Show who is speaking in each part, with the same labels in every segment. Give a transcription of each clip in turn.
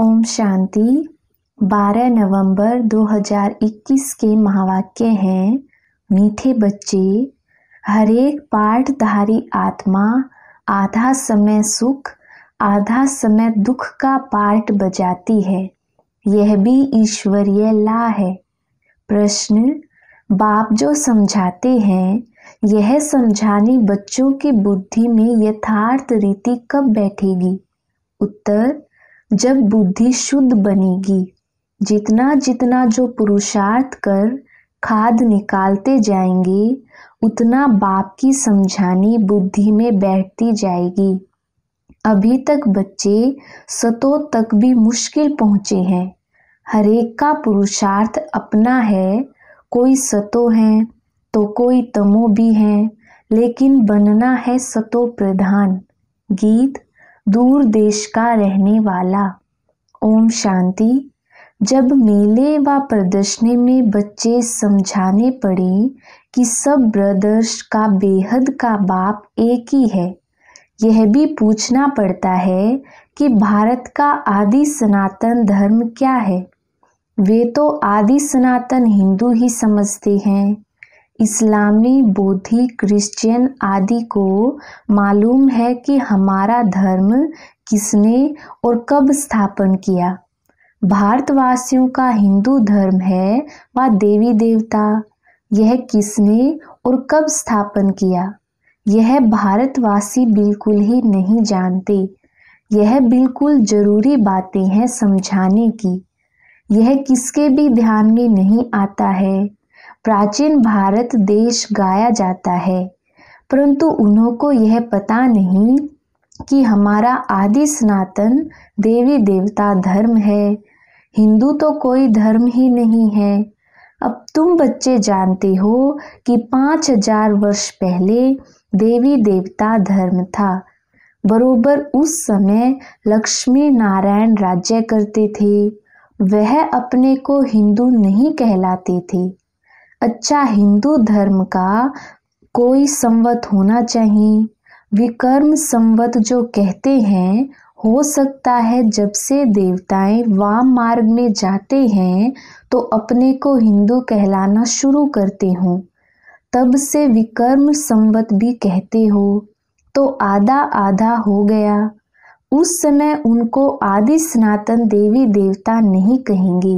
Speaker 1: ओम शांति 12 नवंबर 2021 के महावाक्य हैं मीठे बच्चे हरेक पाठधारी आत्मा आधा समय सुख आधा समय दुख का पाठ बजाती है यह भी ईश्वरीय ला है प्रश्न बाप जो समझाते हैं यह समझाने बच्चों की बुद्धि में यथार्थ रीति कब बैठेगी उत्तर जब बुद्धि शुद्ध बनेगी जितना जितना जो पुरुषार्थ कर खाद निकालते जाएंगे उतना बाप की समझानी बुद्धि में बैठती जाएगी अभी तक बच्चे सतो तक भी मुश्किल पहुंचे हैं हरेक का पुरुषार्थ अपना है कोई सतो है तो कोई तमो भी है लेकिन बनना है सतो प्रधान गीत दूर देश का रहने वाला ओम शांति जब मेले व प्रदर्शनी में बच्चे समझाने पड़े कि सब ब्रदर्स का बेहद का बाप एक ही है यह भी पूछना पड़ता है कि भारत का आदि सनातन धर्म क्या है वे तो आदि सनातन हिंदू ही समझते हैं इस्लामी बोधी क्रिश्चियन आदि को मालूम है कि हमारा धर्म किसने और कब स्थापन किया भारतवासियों का हिंदू धर्म है व देवी देवता यह किसने और कब स्थापन किया यह भारतवासी बिल्कुल ही नहीं जानते यह बिल्कुल ज़रूरी बातें हैं समझाने की यह किसके भी ध्यान में नहीं आता है प्राचीन भारत देश गाया जाता है परंतु उन्हों को यह पता नहीं कि हमारा आदि सनातन देवी देवता धर्म है हिंदू तो कोई धर्म ही नहीं है अब तुम बच्चे जानते हो कि पाँच हजार वर्ष पहले देवी देवता धर्म था बरोबर उस समय लक्ष्मी नारायण राज्य करते थे वह अपने को हिंदू नहीं कहलाते थे अच्छा हिंदू धर्म का कोई संवत होना चाहिए विकर्म संवत जो कहते हैं हो सकता है जब से देवताएं वाम मार्ग में जाते हैं तो अपने को हिंदू कहलाना शुरू करते हों तब से विकर्म संवत भी कहते हो तो आधा आधा हो गया उस समय उनको आदि सनातन देवी देवता नहीं कहेंगे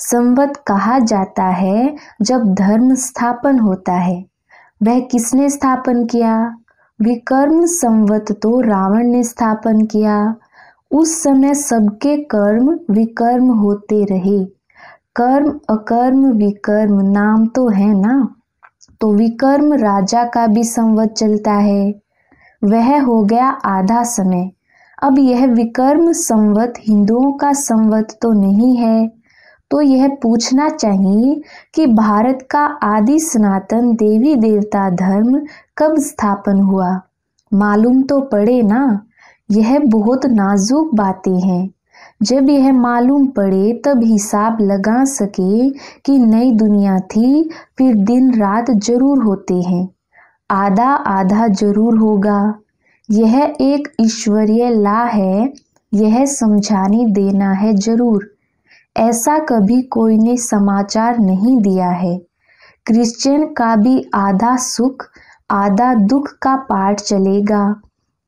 Speaker 1: संवत कहा जाता है जब धर्म स्थापन होता है वह किसने स्थापन किया विकर्म संवत तो रावण ने स्थापन किया उस समय सबके कर्म विकर्म होते रहे कर्म अकर्म विकर्म नाम तो है ना तो विकर्म राजा का भी संवत चलता है वह हो गया आधा समय अब यह विकर्म संवत हिंदुओं का संवत तो नहीं है तो यह पूछना चाहिए कि भारत का आदि सनातन देवी देवता धर्म कब स्थापन हुआ मालूम तो पड़े ना यह बहुत नाजुक बातें हैं जब यह मालूम पड़े तब हिसाब लगा सके कि नई दुनिया थी फिर दिन रात जरूर होते हैं आधा आधा जरूर होगा यह एक ईश्वरीय ला है यह समझाने देना है जरूर ऐसा कभी कोई ने समाचार नहीं दिया है क्रिश्चियन का भी आधा सुख आधा दुख का पाठ चलेगा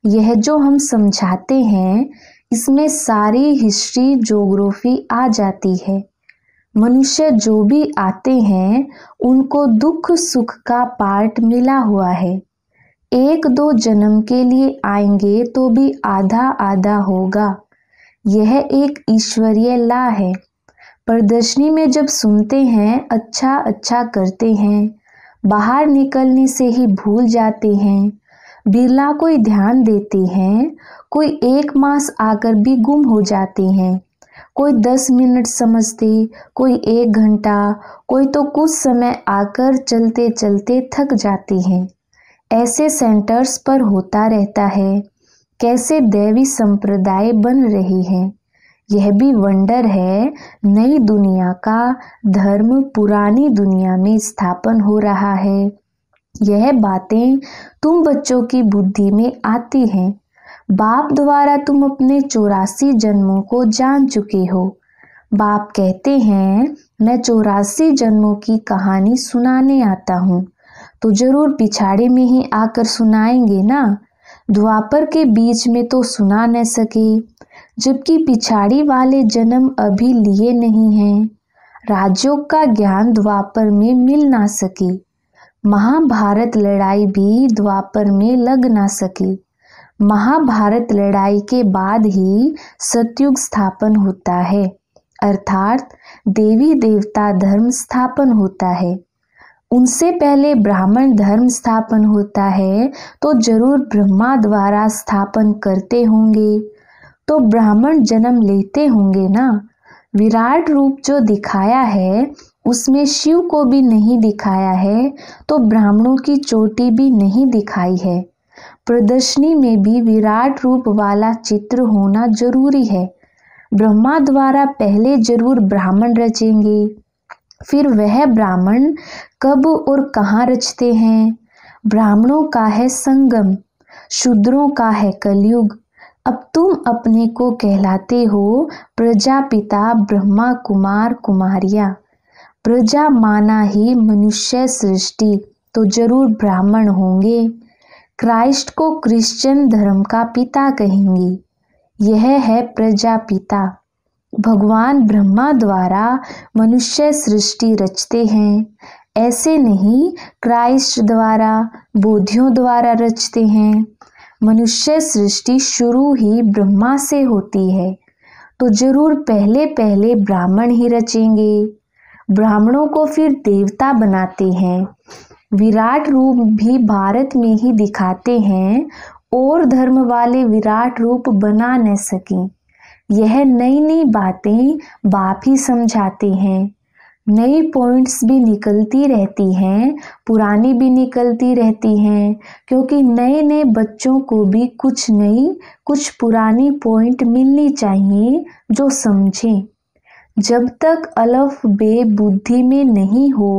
Speaker 1: यह जो हम समझाते हैं इसमें सारी हिस्ट्री जोग्राफी आ जाती है मनुष्य जो भी आते हैं उनको दुख सुख का पाठ मिला हुआ है एक दो जन्म के लिए आएंगे तो भी आधा आधा होगा यह एक ईश्वरीय ला है प्रदर्शनी में जब सुनते हैं अच्छा अच्छा करते हैं बाहर निकलने से ही भूल जाते हैं बिरला कोई ध्यान देते हैं कोई एक मास आकर भी गुम हो जाते हैं कोई दस मिनट समझते कोई एक घंटा कोई तो कुछ समय आकर चलते चलते थक जाते हैं ऐसे सेंटर्स पर होता रहता है कैसे दैवी संप्रदाय बन रहे हैं यह भी वंडर है नई दुनिया का धर्म पुरानी दुनिया में स्थापन हो रहा है यह बातें तुम बच्चों की बुद्धि में आती हैं बाप द्वारा तुम अपने चौरासी जन्मों को जान चुके हो बाप कहते हैं मैं चौरासी जन्मों की कहानी सुनाने आता हूँ तो जरूर पिछाड़े में ही आकर सुनाएंगे ना द्वापर के बीच में तो सुना न सके जबकि पिछाड़ी वाले जन्म अभी लिए नहीं हैं राज्यों का ज्ञान द्वापर में मिल ना सके महाभारत लड़ाई भी द्वापर में लग ना सकी महाभारत लड़ाई के बाद ही सतयुग स्थापन होता है अर्थात देवी देवता धर्म स्थापन होता है उनसे पहले ब्राह्मण धर्म स्थापन होता है तो जरूर ब्रह्मा द्वारा स्थापन करते होंगे तो ब्राह्मण जन्म लेते होंगे ना विराट रूप जो दिखाया है उसमें शिव को भी नहीं दिखाया है तो ब्राह्मणों की चोटी भी नहीं दिखाई है प्रदर्शनी में भी विराट रूप वाला चित्र होना जरूरी है ब्रह्मा द्वारा पहले जरूर ब्राह्मण रचेंगे फिर वह ब्राह्मण कब और कहाँ रचते हैं ब्राह्मणों का है संगम शूद्रों का है कलयुग अब तुम अपने को कहलाते हो प्रजापिता ब्रह्मा कुमार कुमारिया प्रजा माना ही मनुष्य सृष्टि तो जरूर ब्राह्मण होंगे क्राइस्ट को क्रिश्चियन धर्म का पिता कहेंगे यह है प्रजापिता भगवान ब्रह्मा द्वारा मनुष्य सृष्टि रचते हैं ऐसे नहीं क्राइस्ट द्वारा बोधियों द्वारा रचते हैं मनुष्य सृष्टि शुरू ही ब्रह्मा से होती है तो जरूर पहले पहले ब्राह्मण ही रचेंगे ब्राह्मणों को फिर देवता बनाते हैं विराट रूप भी भारत में ही दिखाते हैं और धर्म वाले विराट रूप बना न सकें यह नई नई बातें बाप ही समझाते हैं नई पॉइंट्स भी निकलती रहती हैं पुरानी भी निकलती रहती हैं क्योंकि नए नए बच्चों को भी कुछ नई कुछ पुरानी पॉइंट मिलनी चाहिए जो समझें जब तक अलफ बे बुद्धि में नहीं हो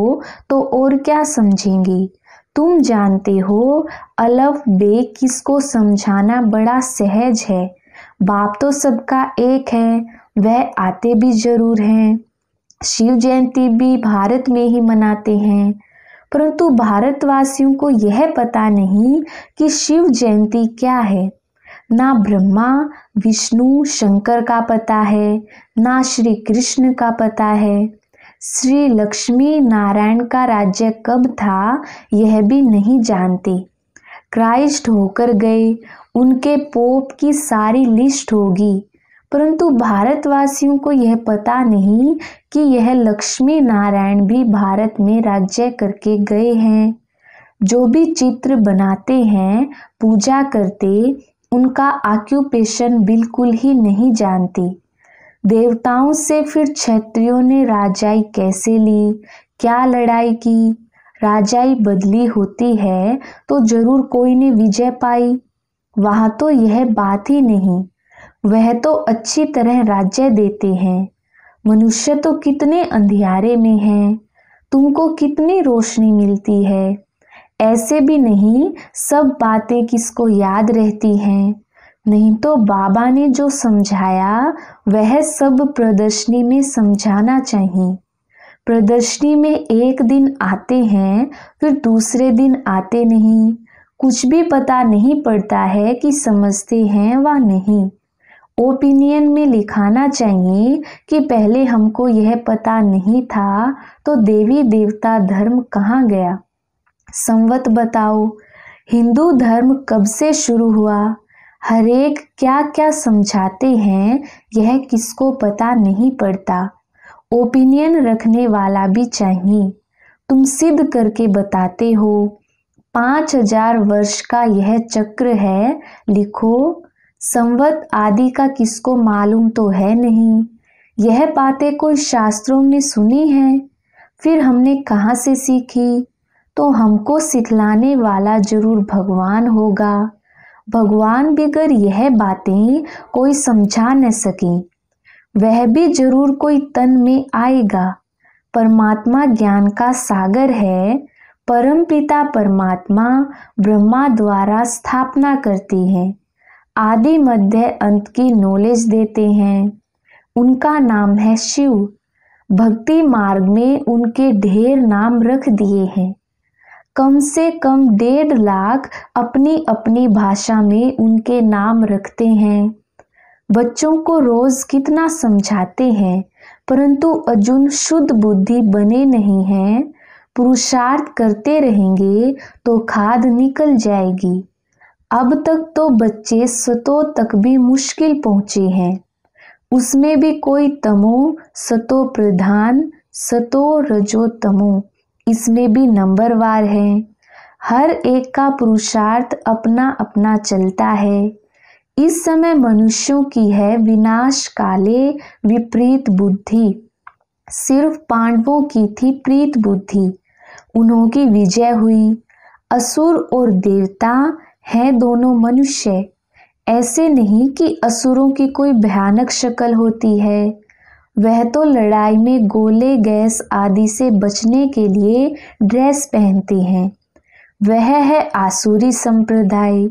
Speaker 1: तो और क्या समझेंगे तुम जानते हो अलफ बे किसको समझाना बड़ा सहज है बाप तो सबका एक है वह आते भी जरूर हैं शिव जयंती भी भारत में ही मनाते हैं परंतु भारतवासियों को यह पता नहीं कि शिव जयंती क्या है ना ब्रह्मा विष्णु शंकर का पता है ना श्री कृष्ण का पता है श्री लक्ष्मी नारायण का राज्य कब था यह भी नहीं जानते क्राइस्ट होकर गए उनके पोप की सारी लिस्ट होगी परंतु भारतवासियों को यह पता नहीं कि यह लक्ष्मी नारायण भी भारत में राज्य करके गए हैं जो भी चित्र बनाते हैं पूजा करते उनका ऑक्यूपेशन बिल्कुल ही नहीं जानती देवताओं से फिर क्षत्रियों ने राजाई कैसे ली क्या लड़ाई की राजाई बदली होती है तो जरूर कोई ने विजय पाई वहाँ तो यह बात ही नहीं वह तो अच्छी तरह राज्य देते हैं मनुष्य तो कितने अंधियारे में है तुमको कितनी रोशनी मिलती है ऐसे भी नहीं सब बातें किसको याद रहती हैं नहीं तो बाबा ने जो समझाया वह सब प्रदर्शनी में समझाना चाहिए प्रदर्शनी में एक दिन आते हैं फिर दूसरे दिन आते नहीं कुछ भी पता नहीं पड़ता है कि समझते हैं व नहीं ओपिनियन में लिखाना चाहिए कि पहले हमको यह पता नहीं था तो देवी देवता धर्म कहाँ गया संवत बताओ हिंदू धर्म कब से शुरू हुआ हरेक क्या क्या समझाते हैं यह किसको पता नहीं पड़ता ओपिनियन रखने वाला भी चाहिए तुम सिद्ध करके बताते हो पाँच हजार वर्ष का यह चक्र है लिखो संवत आदि का किसको मालूम तो है नहीं यह बातें कोई शास्त्रों ने सुनी है फिर हमने कहाँ से सीखी तो हमको सिखलाने वाला जरूर भगवान होगा भगवान बिगर यह बातें कोई समझा न सके वह भी जरूर कोई तन में आएगा परमात्मा ज्ञान का सागर है परमपिता परमात्मा ब्रह्मा द्वारा स्थापना करती है आदि मध्य अंत की नॉलेज देते हैं उनका नाम है शिव भक्ति मार्ग में उनके ढेर नाम रख दिए हैं कम से कम डेढ़ लाख अपनी अपनी भाषा में उनके नाम रखते हैं बच्चों को रोज कितना समझाते हैं परंतु अर्जुन शुद्ध बुद्धि बने नहीं हैं पुरुषार्थ करते रहेंगे तो खाद निकल जाएगी अब तक तो बच्चे सतो तक भी मुश्किल पहुंचे हैं उसमें भी कोई तमो सतो प्रधान सतो रजो तमो इसमें भी नंबरवार है हर एक का पुरुषार्थ अपना अपना चलता है इस समय मनुष्यों की है विनाश काले विपरीत बुद्धि सिर्फ पांडवों की थी प्रीत बुद्धि उन्हों की विजय हुई असुर और देवता हैं दोनों मनुष्य ऐसे नहीं कि असुरों की कोई भयानक शक्ल होती है वह तो लड़ाई में गोले गैस आदि से बचने के लिए ड्रेस पहनती हैं वह है आसुरी संप्रदाय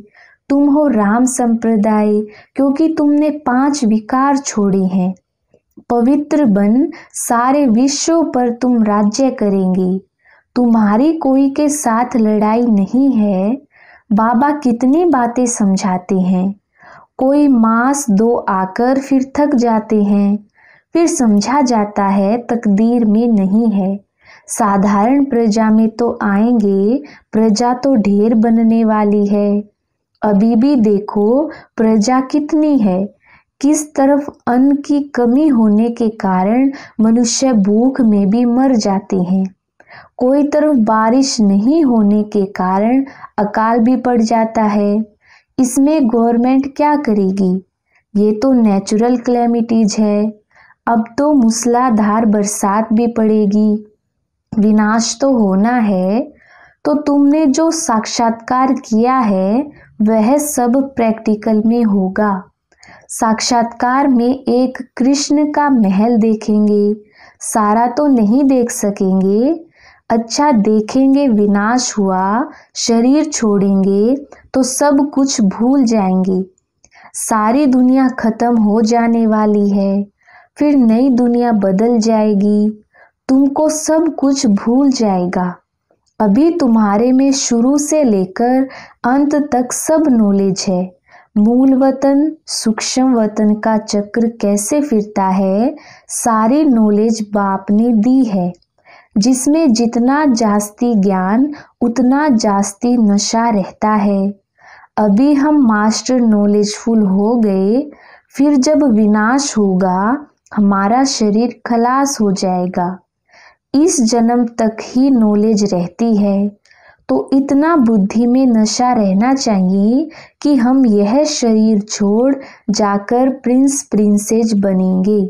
Speaker 1: तुम हो राम संप्रदाय क्योंकि तुमने पांच विकार छोड़े हैं पवित्र बन सारे विश्व पर तुम राज्य करेंगी तुम्हारी कोई के साथ लड़ाई नहीं है बाबा कितनी बातें समझाते हैं कोई मास दो आकर फिर थक जाते हैं फिर समझा जाता है तकदीर में नहीं है साधारण प्रजा में तो आएंगे प्रजा तो ढेर बनने वाली है अभी भी देखो प्रजा कितनी है किस तरफ अन्न की कमी होने के कारण मनुष्य भूख में भी मर जाते हैं कोई तरफ बारिश नहीं होने के कारण अकाल भी पड़ जाता है इसमें गवर्नमेंट क्या करेगी ये तो नेचुरल क्लेमिटीज है अब तो मूसलाधार बरसात भी पड़ेगी विनाश तो होना है तो तुमने जो साक्षात्कार किया है वह सब प्रैक्टिकल में होगा साक्षात्कार में एक कृष्ण का महल देखेंगे सारा तो नहीं देख सकेंगे अच्छा देखेंगे विनाश हुआ शरीर छोड़ेंगे तो सब कुछ भूल जाएंगे सारी दुनिया खत्म हो जाने वाली है फिर नई दुनिया बदल जाएगी तुमको सब कुछ भूल जाएगा अभी तुम्हारे में शुरू से लेकर अंत तक सब नॉलेज है मूल वतन सूक्ष्म वतन का चक्र कैसे फिरता है सारी नॉलेज बाप ने दी है जिसमें जितना जास्ती ज्ञान उतना जास्ती नशा रहता है अभी हम मास्टर नॉलेजफुल हो गए फिर जब विनाश होगा हमारा शरीर खलास हो जाएगा इस जन्म तक ही नॉलेज रहती है तो इतना बुद्धि में नशा रहना चाहिए कि हम यह शरीर छोड़ जाकर प्रिंस प्रिंसेज बनेंगे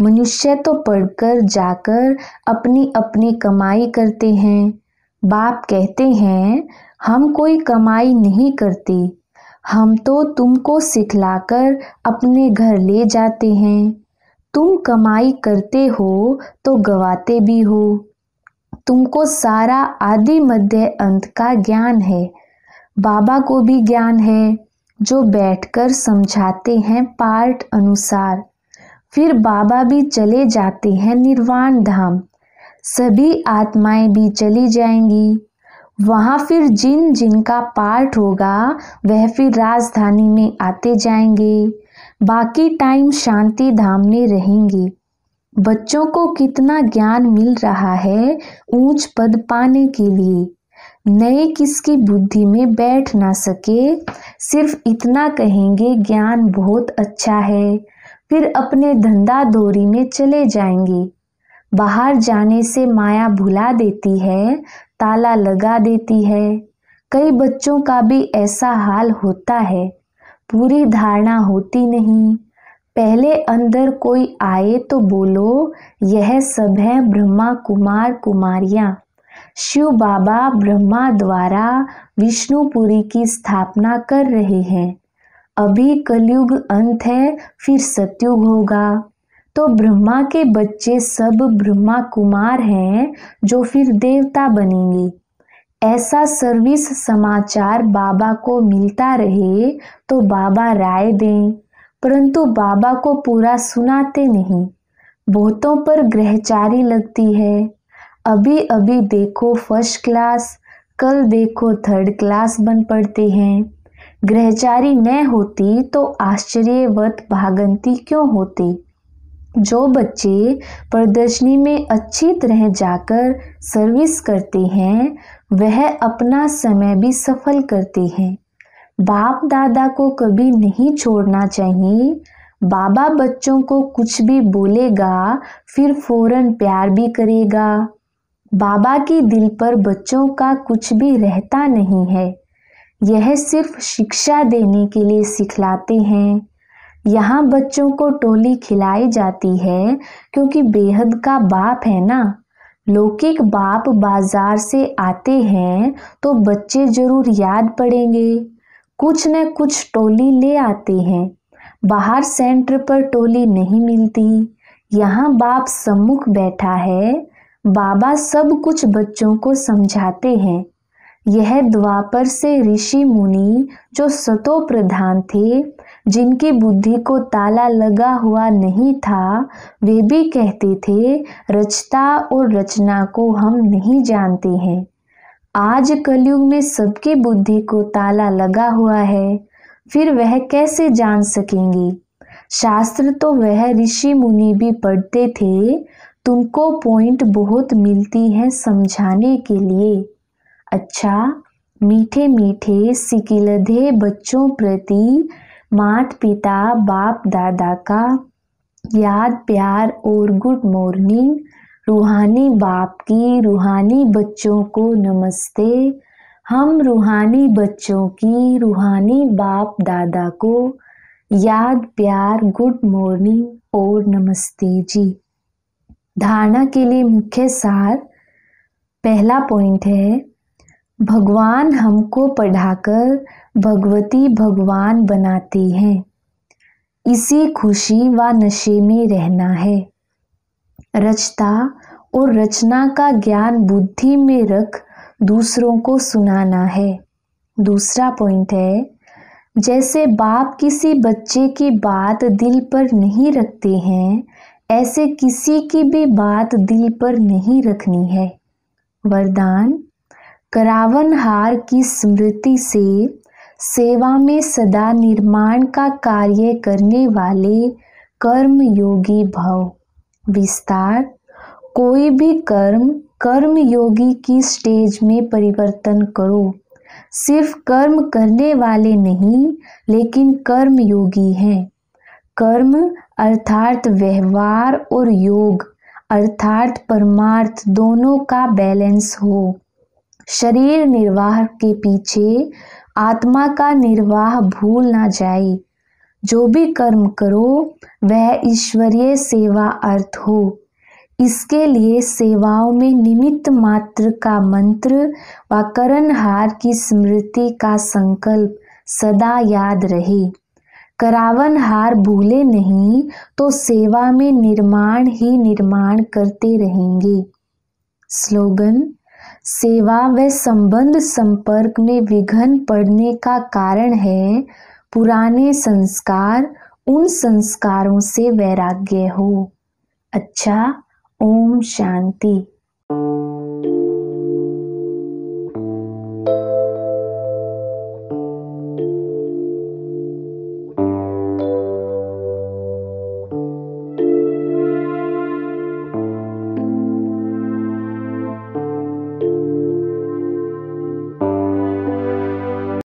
Speaker 1: मनुष्य तो पढ़कर जाकर अपनी अपनी कमाई करते हैं बाप कहते हैं हम कोई कमाई नहीं करते हम तो तुमको सिखलाकर अपने घर ले जाते हैं तुम कमाई करते हो तो गवाते भी हो तुमको सारा आदि मध्य अंत का ज्ञान है बाबा को भी ज्ञान है जो बैठकर समझाते हैं पार्ट अनुसार फिर बाबा भी चले जाते हैं निर्वाण धाम सभी आत्माएं भी चली जाएंगी वहाँ फिर जिन जिनका पार्ट होगा वह फिर राजधानी में आते जाएंगे बाकी टाइम शांति धाम में रहेंगे बच्चों को कितना ज्ञान मिल रहा है ऊंच पद पाने के लिए नए किसकी बुद्धि में बैठ ना सके सिर्फ इतना कहेंगे ज्ञान बहुत अच्छा है फिर अपने धंधा धोरी में चले जाएंगे बाहर जाने से माया भुला देती है ताला लगा देती है कई बच्चों का भी ऐसा हाल होता है पूरी धारणा होती नहीं पहले अंदर कोई आए तो बोलो यह सब है ब्रह्मा कुमार कुमारियाँ शिव बाबा ब्रह्मा द्वारा विष्णुपुरी की स्थापना कर रहे हैं अभी कलयुग अंत है फिर सतयुग होगा तो ब्रह्मा के बच्चे सब ब्रह्मा कुमार हैं जो फिर देवता बनेंगे ऐसा सर्विस समाचार बाबा को मिलता रहे तो बाबा राय दें परंतु बाबा को पूरा सुनाते नहीं बहुतों पर ग्रहचारी लगती है अभी अभी देखो फर्स्ट क्लास कल देखो थर्ड क्लास बन पड़ते हैं ग्रहचारी न होती तो आश्चर्यवत भागंती क्यों होती जो बच्चे प्रदर्शनी में अच्छी तरह जाकर सर्विस करते हैं वह अपना समय भी सफल करते हैं बाप दादा को कभी नहीं छोड़ना चाहिए बाबा बच्चों को कुछ भी बोलेगा फिर फौरन प्यार भी करेगा बाबा की दिल पर बच्चों का कुछ भी रहता नहीं है यह सिर्फ शिक्षा देने के लिए सिखलाते हैं यहाँ बच्चों को टोली खिलाई जाती है क्योंकि बेहद का बाप है ना लौकिक बाप बाजार से आते हैं तो बच्चे जरूर याद पड़ेंगे कुछ न कुछ टोली ले आते हैं बाहर सेंटर पर टोली नहीं मिलती यहाँ बाप सम्मुख बैठा है बाबा सब कुछ बच्चों को समझाते हैं यह द्वापर से ऋषि मुनि जो सतो प्रधान थे जिनकी बुद्धि को ताला लगा हुआ नहीं था वे भी कहते थे रचता और रचना को हम नहीं जानते हैं आज कलयुग में सबकी बुद्धि को ताला लगा हुआ है फिर वह कैसे जान सकेंगे शास्त्र तो वह ऋषि मुनि भी पढ़ते थे तुमको पॉइंट बहुत मिलती है समझाने के लिए अच्छा मीठे मीठे सिकिलधे बच्चों प्रति मात पिता बाप दादा का याद प्यार और गुड मॉर्निंग रूहानी बाप की रूहानी बच्चों को नमस्ते हम रूहानी बच्चों की रूहानी बाप दादा को याद प्यार गुड मॉर्निंग और नमस्ते जी धारणा के लिए मुख्य सार पहला पॉइंट है भगवान हमको पढ़ाकर भगवती भगवान बनाते हैं इसी खुशी व नशे में रहना है रचता और रचना का ज्ञान बुद्धि में रख दूसरों को सुनाना है दूसरा पॉइंट है जैसे बाप किसी बच्चे की बात दिल पर नहीं रखते हैं ऐसे किसी की भी बात दिल पर नहीं रखनी है वरदान करावनहार की स्मृति से सेवा में सदा निर्माण का कार्य करने वाले कर्म योगी भव विस्तार कोई भी कर्म कर्म योगी की स्टेज में परिवर्तन करो सिर्फ कर्म करने वाले नहीं लेकिन कर्म योगी हैं कर्म अर्थात व्यवहार और योग अर्थात परमार्थ दोनों का बैलेंस हो शरीर निर्वाह के पीछे आत्मा का निर्वाह भूल ना जाए जो भी कर्म करो वह ईश्वरीय सेवा अर्थ हो इसके लिए सेवाओं में निमित्त मात्र का मंत्र व करणहार की स्मृति का संकल्प सदा याद रहे करावन हार भूले नहीं तो सेवा में निर्माण ही निर्माण करते रहेंगे स्लोगन सेवा व संबंध संपर्क में विघन पड़ने का कारण है पुराने संस्कार उन संस्कारों से वैराग्य हो अच्छा ओम शांति